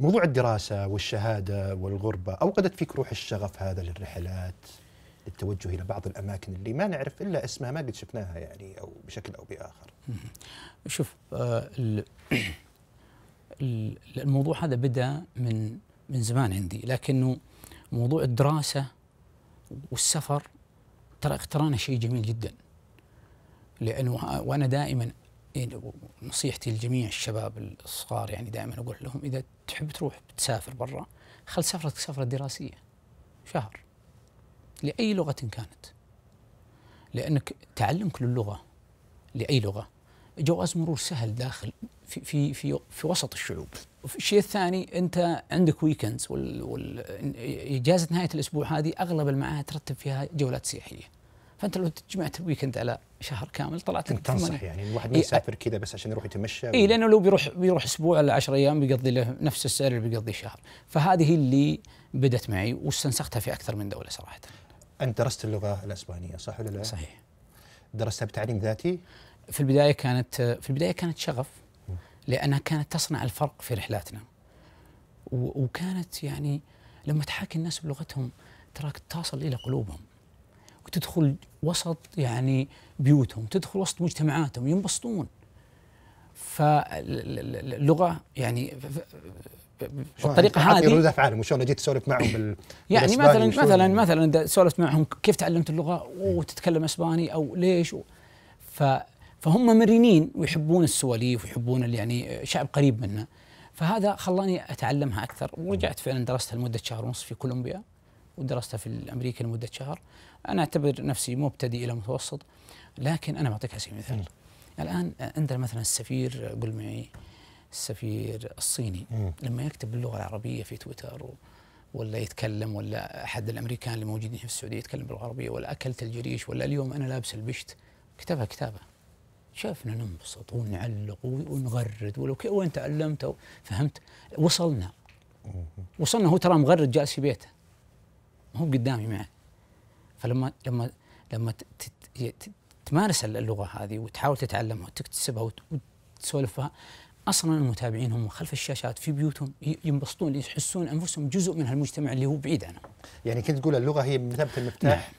موضوع الدراسة والشهادة والغربة أوقدت فيك روح الشغف هذا للرحلات للتوجه إلى بعض الأماكن اللي ما نعرف إلا اسمها ما قد شفناها يعني أو بشكل أو بآخر شوف آه، الموضوع هذا بدأ من من زمان عندي لكنه موضوع الدراسة والسفر ترى اقترانه شيء جميل جدا لأنه آه، وأنا دائما يعني نصيحتي لجميع الشباب الصغار يعني دائما اقول لهم اذا تحب تروح تسافر برا خل سفرتك سفره دراسيه شهر لاي لغه كانت لانك تعلمك للغه لاي لغه جواز مرور سهل داخل في في في, في وسط الشعوب الشيء الثاني انت عندك ويكندز وال, وال اجازه نهايه الاسبوع هذه اغلب المعاهد ترتب فيها جولات سياحيه فانت لو جمعت الويكند على شهر كامل طلعت انت تنصح يعني الواحد ما يسافر كذا بس عشان يروح يتمشى اي لانه لو بيروح بيروح اسبوع ولا 10 ايام بيقضي له نفس السعر اللي بيقضيه شهر فهذه اللي بدت معي واستنسختها في اكثر من دوله صراحه انت درست اللغه الاسبانيه صح ولا لا؟ صحيح درستها بتعليم ذاتي؟ في البدايه كانت في البدايه كانت شغف لانها كانت تصنع الفرق في رحلاتنا وكانت يعني لما تحاكي الناس بلغتهم تراك تصل الى قلوبهم وتدخل وسط يعني بيوتهم تدخل وسط مجتمعاتهم ينبسطون فاللغه يعني بالطريقه هذه ردود افعالهم وشلون جيت تسولف معهم بال يعني مثلا مثلا مثلا اذا سولفت معهم كيف تعلمت اللغه وتتكلم اسباني او ليش ف فهم مرنين ويحبون السواليف ويحبون يعني شعب قريب منا فهذا خلاني اتعلمها اكثر ورجعت فعلا درستها لمده شهر ونصف في كولومبيا ودرسته في امريكا لمده شهر انا اعتبر نفسي مبتدئ الى متوسط لكن انا بعطيك على سبيل المثال الان عندنا مثلا السفير قل معي السفير الصيني م. لما يكتب باللغه العربيه في تويتر و ولا يتكلم ولا احد الامريكان اللي موجودين في السعوديه يتكلم باللغه العربيه ولا اكلت الجريش ولا اليوم انا لابس البشت كتبها كتابه شافنا ننبسط ونعلق ونغرد ولو وين تعلمت فهمت وصلنا وصلنا هو ترى مغرد جالس في بيته هو قدامي معه فلما لما لما تمارس اللغه هذه وتحاول تتعلمها وتكتسبها وتسولفها اصلا المتابعين هم خلف الشاشات في بيوتهم ينبسطون يحسون انفسهم جزء من هالمجتمع اللي هو بعيد عنه. يعني كنت تقول اللغه هي مثابه المفتاح نعم.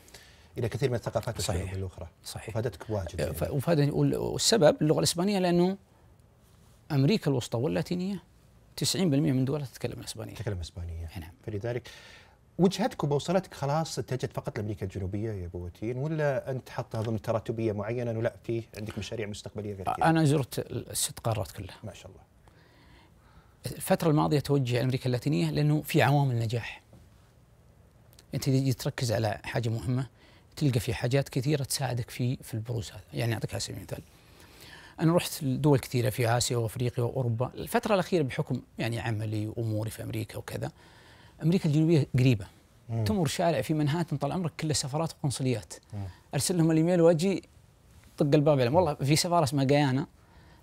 الى كثير من الثقافات والشعوب الاخرى. صحيح وفادتك واجد. يعني. وفادني والسبب اللغه الاسبانيه لانه امريكا الوسطى واللاتينيه 90% من دولها تتكلم الاسبانيه. تتكلم اسبانيه. نعم. فلذلك وجهتك وبوصلتك خلاص اتجهت فقط لامريكا الجنوبيه يا ابو وتين ولا انت حطها ضمن تراتبيه معينه ولا في عندك مشاريع مستقبليه غير كذا؟ انا زرت الست قارات كلها ما شاء الله الفتره الماضيه توجه امريكا اللاتينيه لانه في عوامل نجاح انت تجي تركز على حاجه مهمه تلقى في حاجات كثيره تساعدك في في البروز هذا يعني اعطيك على سبيل المثال انا رحت لدول كثيره في اسيا وافريقيا واوروبا الفتره الاخيره بحكم يعني عملي واموري في امريكا وكذا امريكا الجنوبيه قريبه مم. تمر شارع في منهاتن طال عمرك كله سفارات وقنصليات ارسل لهم الايميل واجي طق الباب عليهم والله في سفاره اسمها جايانا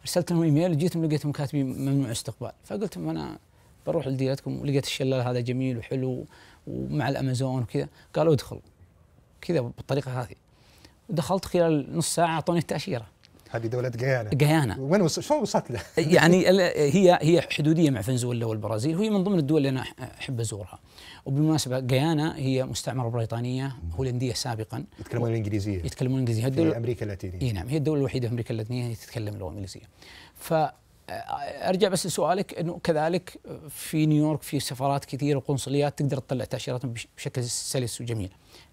ارسلت لهم ايميل جيتهم لقيتهم كاتبين ممنوع استقبال فقلت لهم انا بروح لديرتكم ولقيت الشلال هذا جميل وحلو ومع الامازون وكذا قالوا ادخل كذا بالطريقه هذه دخلت خلال نص ساعه اعطوني التاشيره هذه دولة غيانا غيانا وين شلون وصلت له؟ يعني هي هي حدوديه مع فنزويلا والبرازيل وهي من ضمن الدول اللي انا احب ازورها وبالمناسبه غيانا هي مستعمره بريطانيه هولنديه سابقا يتكلمون الانجليزيه يتكلمون الانجليزيه في امريكا اللاتينيه اي نعم هي الدوله الوحيده في امريكا اللاتينيه اللي تتكلم اللغه الانجليزيه ف ارجع بس لسؤالك انه كذلك في نيويورك في سفارات كثيره وقنصليات تقدر تطلع تاشيرات بشكل سلس وجميل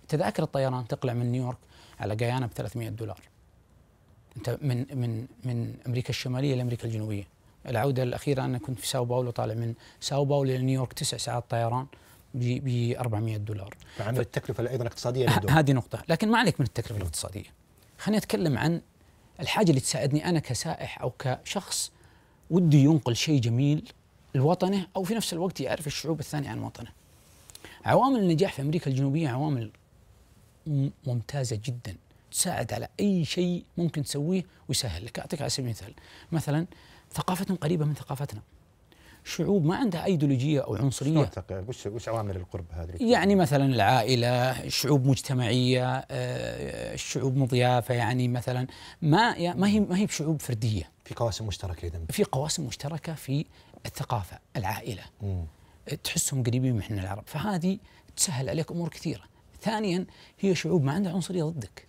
تذاكر الطيران تقلع من نيويورك على غيانا ب 300 دولار انت من من من امريكا الشماليه لامريكا الجنوبيه العوده الاخيره انا كنت في ساو باولو طالع من ساو باولو الى نيويورك تسع ساعات طيران ب 400 دولار مع يعني التكلفه ايضا اقتصاديه هذه نقطه لكن ما عليك من التكلفه الاقتصاديه خليني اتكلم عن الحاجه اللي تساعدني انا كسائح او كشخص ودي ينقل شيء جميل لوطنه او في نفس الوقت يعرف الشعوب الثانيه عن وطنه عوامل النجاح في امريكا الجنوبيه عوامل ممتازه جدا تساعد على اي شيء ممكن تسويه ويسهل لك، اعطيك على سبيل المثال مثلا ثقافتهم قريبه من ثقافتنا. شعوب ما عندها ايديولوجيه او عنصريه وش وش عوامل القرب هذه؟ يعني مثلا العائله، شعوب مجتمعيه، الشعوب آه، مضيافه يعني مثلا ما ما هي ما هي بشعوب فرديه في قواسم مشتركه اذا في قواسم مشتركه في الثقافه، العائله مم. تحسهم قريبين من احنا العرب، فهذه تسهل عليك امور كثيره. ثانيا هي شعوب ما عندها عنصريه ضدك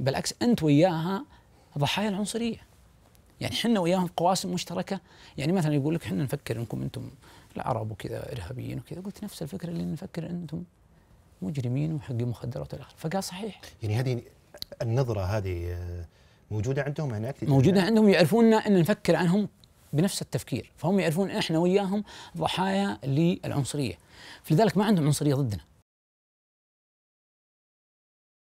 بالعكس انت وياها ضحايا العنصريه يعني احنا وياهم قواسم مشتركه يعني مثلا يقول لك احنا نفكر انكم انتم العرب وكذا ارهابيين وكذا قلت نفس الفكره اللي نفكر انتم مجرمين وحق مخدرات والى فقال صحيح يعني هذه النظره هذه موجوده عندهم هناك موجوده عندهم يعرفوننا ان نفكر عنهم بنفس التفكير فهم يعرفون احنا وياهم ضحايا للعنصريه فلذلك ما عندهم عنصريه ضدنا